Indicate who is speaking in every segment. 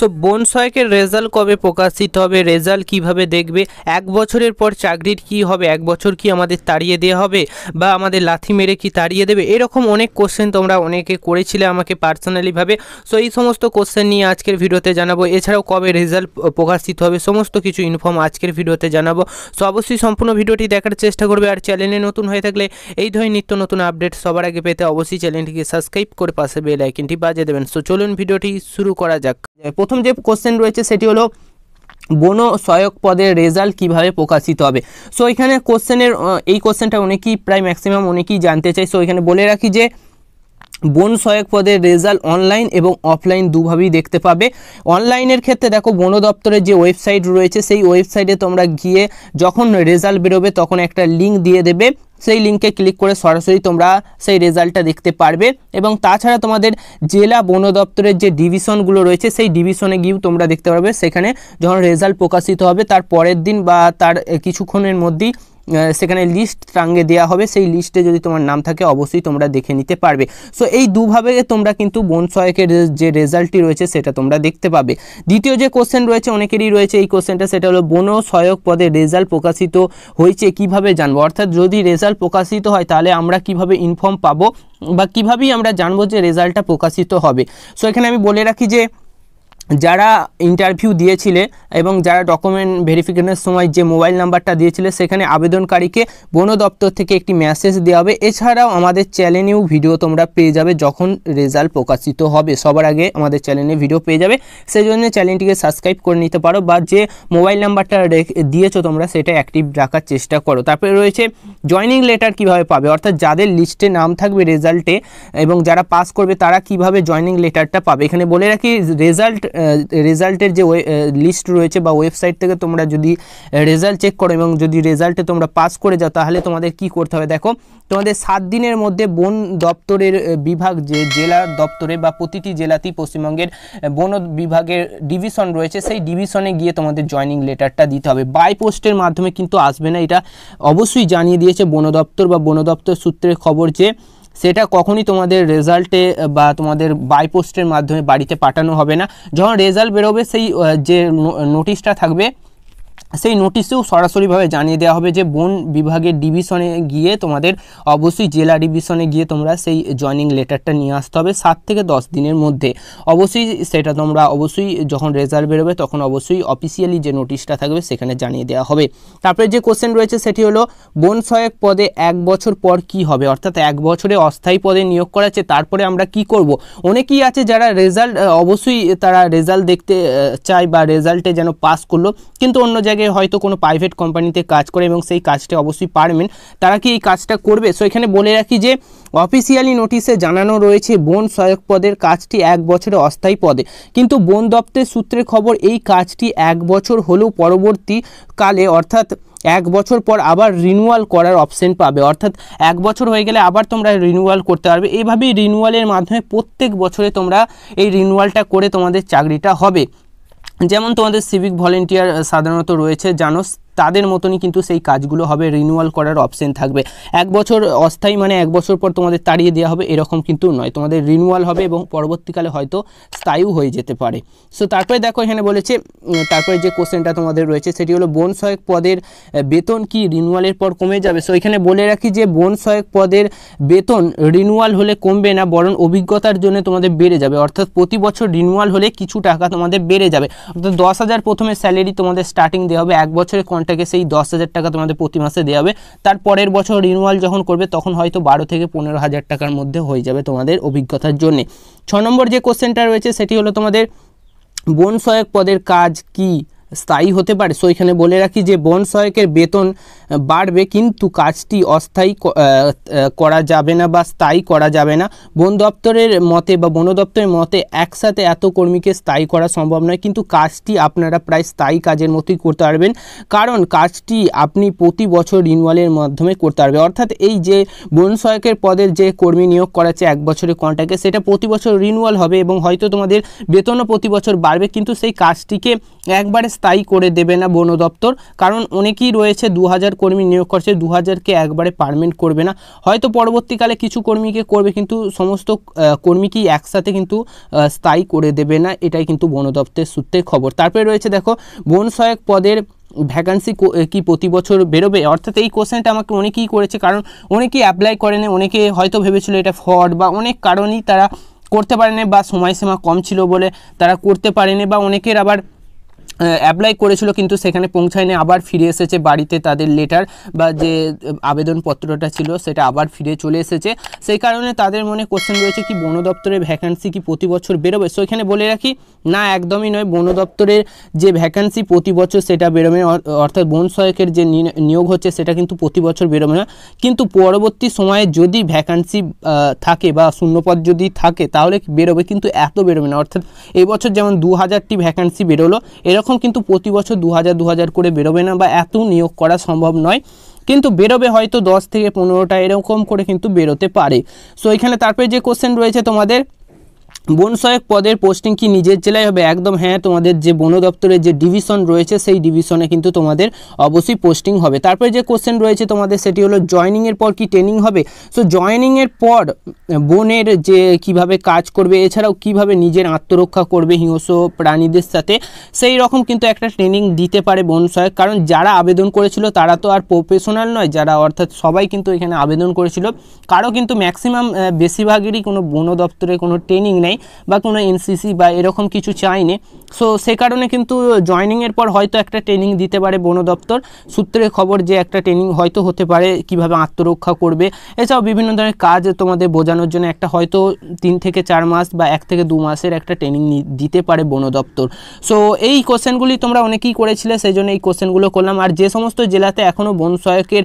Speaker 1: so বোন সহায়কের result কবে প্রকাশিত হবে রেজাল্ট কিভাবে দেখবে এক বছরের পর চাকরির কি হবে এক বছর কি আমাদের তাড়িয়ে দেওয়া হবে বা আমাদের লাথি মেরে কি তাড়িয়ে দেবে এরকম অনেক কোশ্চেন তোমরা অনেকে করেছিলে আমাকে পার্সোনালিভাবে সো এই সমস্ত কোশ্চেন নিয়ে আজকের ভিডিওতে জানাবো এছাড়াও কবে রেজাল্ট প্রকাশিত হবে সমস্ত কিছু ইনফর্ম আজকের ভিডিওতে জানাবো সো অবশ্যই সম্পূর্ণ ভিডিওটি দেখার চেষ্টা করবে আর চ্যানেলে নতুন হয়ে থাকলে এই ধরনের নিত্য নতুন আপডেট সবার আগে পেতে অবশ্যই চ্যানেলটিকে সাবস্ক্রাইব করে পাশে বেল আইকনটি বাজিয়ে দেবেন সো চলুন ভিডিওটি শুরু করা যাক প্রথম যে কোশ্চেন রয়েছে সেটি হলো বন সহায়ক পদের রেজাল্ট কিভাবে প্রকাশিত হবে সো এখানে কোশ্চেনের এই কোশ্চেনটা অনেকেই প্রায় ম্যাক্সিমাম অনেকেই জানতে চাই সো এখানে বলে রাখি যে বন সহায়ক পদের রেজাল্ট অনলাইন এবং অফলাইন দুভাবেই দেখতে পাবে অনলাইনের ক্ষেত্রে দেখো বন দপ্তরের যে ওয়েবসাইট রয়েছে সেই ওয়েবসাইটে তোমরা গিয়ে যখন রেজাল্ট বেরোবে তখন একটা লিঙ্ক দিয়ে দেবে সেই লিঙ্কে ক্লিক করে সরাসরি তোমরা সেই রেজাল্টটা দেখতে পারবে এবং তাছাড়া তোমাদের জেলা বন দপ্তরের যে ডিভিশনগুলো রয়েছে সেই ডিভিশনে গিয়েও তোমরা দেখতে পারবে সেখানে যখন রেজাল্ট প্রকাশিত হবে তার পরের দিন বা তার কিছুক্ষণের মধ্যেই সেখানে লিস্ট টাঙ্গে দেওয়া হবে সেই লিস্টে যদি তোমার নাম থাকে অবশ্যই তোমরা দেখে নিতে পারবে সো এই দুভাবে তোমরা কিন্তু বন সহায়কের যে রেজাল্টটি রয়েছে সেটা তোমরা দেখতে পাবে দ্বিতীয় যে কোশ্চেন রয়েছে অনেকেরই রয়েছে এই কোশ্চেনটা সেটা হলো বন সহায়ক পদে রেজাল্ট প্রকাশিত হয়েছে কিভাবে জানবো অর্থাৎ যদি রেজাল্ট প্রকাশিত হয় তাহলে আমরা কিভাবে ইনফর্ম পাবো বা কীভাবেই আমরা জানবো যে রেজাল্টটা প্রকাশিত হবে সো এখানে আমি বলে রাখি যে যারা ইন্টারভিউ দিয়েছিলে এবং যারা ডকুমেন্ট ভেরিফিকেশনের সময় যে মোবাইল নাম্বারটা দিয়েছিলে সেখানে আবেদনকারীকে বন দপ্তর থেকে একটি মেসেজ দেওয়া হবে এছাড়াও আমাদের চ্যানেলেও ভিডিও তোমরা পেয়ে যাবে যখন রেজাল্ট প্রকাশিত হবে সবার আগে আমাদের চ্যানেলে ভিডিও পেয়ে যাবে সেই জন্য চ্যানেলটিকে সাবস্ক্রাইব করে নিতে পারো বা যে মোবাইল নাম্বারটা দিয়েছো তোমরা সেটা অ্যাক্টিভ রাখার চেষ্টা করো তারপরে রয়েছে জয়নিং লেটার কিভাবে পাবে অর্থাৎ যাদের লিস্টে নাম থাকবে রেজাল্টে এবং যারা পাস করবে তারা কিভাবে জয়নিং লেটারটা পাবে এখানে বলে রাখি রেজাল্ট রেজাল্টের যে লিস্ট রয়েছে বা ওয়েবসাইট থেকে তোমরা যদি রেজাল্ট চেক করো এবং যদি রেজাল্টে তোমরা পাস করে যাও তাহলে তোমাদের কি করতে হবে দেখো তোমাদের সাত দিনের মধ্যে বন দপ্তরের বিভাগ যে জেলা দপ্তরে বা প্রতিটি জেলাতেই পশ্চিমবঙ্গের বন বিভাগের ডিভিশন রয়েছে সেই ডিভিশনে গিয়ে তোমাদের জয়নিং লেটারটা দিতে হবে বাই পোস্টের মাধ্যমে কিন্তু আসবে না এটা অবশ্যই জানিয়ে দিয়েছে বন দপ্তর বা বন দপ্তর সূত্রের খবর যে সেটা কখনই তোমাদের রেজাল্টে বা তোমাদের বাইপোস্টের মাধ্যমে বাড়িতে পাঠানো হবে না যখন রেজাল্ট বেরোবে সেই যে নোটিশটা থাকবে সেই নোটিশেও সরাসরিভাবে জানিয়ে দেওয়া হবে যে বন বিভাগের ডিভিশনে গিয়ে তোমাদের অবশ্যই জেলা ডিভিশনে গিয়ে তোমরা সেই জয়নিং লেটারটা নিয়ে আসতে হবে সাত থেকে দশ দিনের মধ্যে অবশ্যই সেটা তোমরা অবশ্যই যখন রেজাল্ট বেরোবে তখন অবশ্যই অফিসিয়ালি যে নোটিশটা থাকবে সেখানে জানিয়ে দেওয়া হবে তারপরে যে কোশ্চেন রয়েছে সেটি হলো বন সহায়ক পদে এক বছর পর কি হবে অর্থাৎ এক বছরে অস্থায়ী পদে নিয়োগ করাচ্ছে তারপরে আমরা কি করব অনেকেই আছে যারা রেজাল্ট অবশ্যই তারা রেজাল্ট দেখতে চায় বা রেজাল্টে যেন পাস করলো কিন্তু অন্য জায়গায় আগে হয়তো কোনো প্রাইভেট কোম্পানিতে কাজ করে এবং সেই কাজটা অবশ্যই পারবেন তারা কি এই কাজটা করবে সো এখানে বলে রাখি যে অফিসিয়ালি নোটিশে জানানো রয়েছে বন সহায়ক পদের কাজটি এক বছরে অস্থায়ী পদে কিন্তু বন দপ্তরের সূত্রে খবর এই কাজটি এক বছর হলেও পরবর্তী কালে অর্থাৎ এক বছর পর আবার রিনুয়াল করার অপশন পাবে অর্থাৎ এক বছর হয়ে গেলে আবার তোমরা রিনুয়াল করতে পারবে এইভাবেই রিনুয়ালের মাধ্যমে প্রত্যেক বছরে তোমরা এই রিনুয়ালটা করে তোমাদের চাকরিটা হবে যেমন তোমাদের সিভিক ভলেন্টিয়ার সাধারণত রয়েছে জানোস তাদের মতনই কিন্তু সেই কাজগুলো হবে রিনিউয়াল করার অপশন থাকবে এক বছর অস্থায়ী মানে এক বছর পর তোমাদের তাড়িয়ে দেওয়া হবে এরকম কিন্তু নয় তোমাদের রিনিউয়াল হবে এবং পরবর্তীকালে হয়তো স্থায়ী হয়ে যেতে পারে সো তারপরে দেখো এখানে বলেছে তারপরে যে কোশ্চেনটা তোমাদের রয়েছে সেটি হলো বন সহায়ক পদের বেতন কি রিনিউয়ালের পর কমে যাবে সো এখানে বলে রাখি যে বন সহায়ক পদের বেতন রিনিউয়াল হলে কমবে না বরং অভিজ্ঞতার জন্য তোমাদের বেড়ে যাবে অর্থাৎ প্রতি বছর রিনিউয়াল হলে কিছু টাকা তোমাদের বেড়ে যাবে অর্থাৎ দশ হাজার প্রথমে স্যালারি তোমাদের স্টার্টিং দেওয়া হবে এক বছরে কন্ট্রাক্টে সেই দশ হাজার টাকা তোমাদের প্রতি মাসে দেওয়া হবে তার পরের বছর রিনুয়াল যখন করবে তখন হয়তো বারো থেকে পনেরো হাজার টাকার মধ্যে হয়ে যাবে তোমাদের অভিজ্ঞতার জন্যে ছ নম্বর যে কোশ্চেনটা রয়েছে সেটি হলো তোমাদের বন সহায়ক পদের কাজ কী স্থায়ী হতে পারে সো এখানে বলে রাখি যে বন সহায়কের বেতন বাড়বে কিন্তু কাজটি অস্থায়ী করা যাবে না বা স্থায়ী করা যাবে না বন দপ্তরের মতে বা বন দপ্তরের মতে একসাথে এত কর্মীকে স্থায়ী করা সম্ভব নয় কিন্তু কাজটি আপনারা প্রায় স্থায়ী কাজের মতোই করতে পারবেন কারণ কাজটি আপনি প্রতি বছর রিনুয়ালের মাধ্যমে করতে পারবে অর্থাৎ এই যে বন সহায়কের পদের যে কর্মী নিয়োগ করাচ্ছে এক বছরের কন্ট্রাক্টে সেটা প্রতি বছর রিনুয়াল হবে এবং হয়তো তোমাদের বেতনও প্রতি বছর বাড়বে কিন্তু সেই কাজটিকে একবারে স্থায়ী করে দেবে না বন দপ্তর কারণ অনেকেই রয়েছে দু কর্মী নিয়োগ করছে দু হাজারকে একবারে পারমেন্ট করবে না হয়তো পরবর্তীকালে কিছু কর্মীকে করবে কিন্তু সমস্ত কর্মীকেই একসাথে কিন্তু স্থায়ী করে দেবে না এটাই কিন্তু বন দপ্তরের সূত্রে খবর তারপরে রয়েছে দেখো বন সহায়ক পদের ভ্যাকান্সি কি প্রতি বছর বেরোবে অর্থাৎ এই কোশ্চেনটা আমাকে অনেকেই করেছে কারণ অনেকেই অ্যাপ্লাই করেনি অনেকে হয়তো ভেবেছিল এটা ফ্রড বা অনেক কারণেই তারা করতে পারেনি বা সময়সীমা কম ছিল বলে তারা করতে পারেনি বা অনেকের আবার অ্যাপ্লাই করেছিল কিন্তু সেখানে পৌঁছায়নি আবার ফিরে এসেছে বাড়িতে তাদের লেটার বা যে আবেদনপত্রটা ছিল সেটা আবার ফিরে চলে এসেছে সেই কারণে তাদের মনে কোশ্চেন রয়েছে কি বন দপ্তরের ভ্যাকান্সি কি প্রতি বছর বেরোবে সো এখানে বলে রাখি না একদমই নয় বন দপ্তরের যে ভ্যাকান্সি প্রতি বছর সেটা বেরোবে অর্থাৎ বন সহায়কের যে নিয়োগ হচ্ছে সেটা কিন্তু প্রতি বছর বেরোবে না কিন্তু পরবর্তী সময়ে যদি ভ্যাকান্সি থাকে বা শূন্যপদ যদি থাকে তাহলে বেরোবে কিন্তু এত বেরোবে না অর্থাৎ এবছর যেমন দু হাজারটি ভ্যাকান্সি বেরোলো এরকম তখন কিন্তু প্রতি বছর দু হাজার দু হাজার করে বেরোবে না বা এত নিয়োগ করা সম্ভব নয় কিন্তু বেরোবে হয়তো দশ থেকে পনেরোটা এরকম করে কিন্তু বেরোতে পারে সো এখানে তারপরে যে কোশ্চেন রয়েছে তোমাদের বন সহায়ক পদের পোস্টিং কি নিজের জেলায় হবে একদম হ্যাঁ তোমাদের যে বন দপ্তরের যে ডিভিশন রয়েছে সেই ডিভিশনে কিন্তু তোমাদের অবশ্যই পোস্টিং হবে তারপরে যে কোশ্চেন রয়েছে তোমাদের সেটি হলো জয়নিংয়ের পর কি ট্রেনিং হবে সো জয়নিংয়ের পর বনের যে কিভাবে কাজ করবে এছাড়াও কিভাবে নিজের আত্মরক্ষা করবে হিংস্র প্রাণীদের সাথে সেই রকম কিন্তু একটা ট্রেনিং দিতে পারে বন সহায়ক কারণ যারা আবেদন করেছিল তারা তো আর প্রফেশনাল নয় যারা অর্থাৎ সবাই কিন্তু এখানে আবেদন করেছিল কারো কিন্তু ম্যাক্সিমাম বেশিরভাগেরই কোনো বন দপ্তরে কোনো ট্রেনিং নেই নেই বা কোনো এনসিসি বা এরকম কিছু চায়নি সো সে কারণে কিন্তু জয়নিংয়ের পর হয়তো একটা ট্রেনিং দিতে পারে বন দপ্তর সূত্রে খবর যে একটা ট্রেনিং হয়তো হতে পারে কিভাবে আত্মরক্ষা করবে এছাড়াও বিভিন্ন ধরনের কাজ তোমাদের বোঝানোর জন্য একটা হয়তো তিন থেকে চার মাস বা এক থেকে দু মাসের একটা ট্রেনিং দিতে পারে বন দপ্তর সো এই কোশ্চেনগুলি তোমরা অনেকেই করেছিলে সেই জন্য এই কোশ্চেনগুলো করলাম আর যে সমস্ত জেলাতে এখনও বন সহায়কের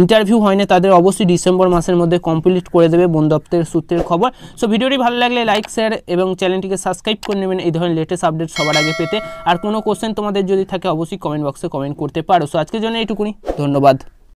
Speaker 1: ইন্টারভিউ হয়নি তাদের অবশ্যই ডিসেম্বর মাসের মধ্যে কমপ্লিট করে দেবে বন দপ্তরের সূত্রের খবর সো ভিডিওটি ভালো লাগলে লাইক শেয়ার এবং চ্যানেলটিকে সাবস্ক্রাইব করে নেবেন এই ধরনের লেটেস্ট আপডেট সবার আগে পেতে আর কোনো কোশ্চেন তোমাদের যদি থাকে অবশ্যই কমেন্ট বক্সে কমেন্ট করতে পারো সো আজকের জন্য এইটুকুনি ধন্যবাদ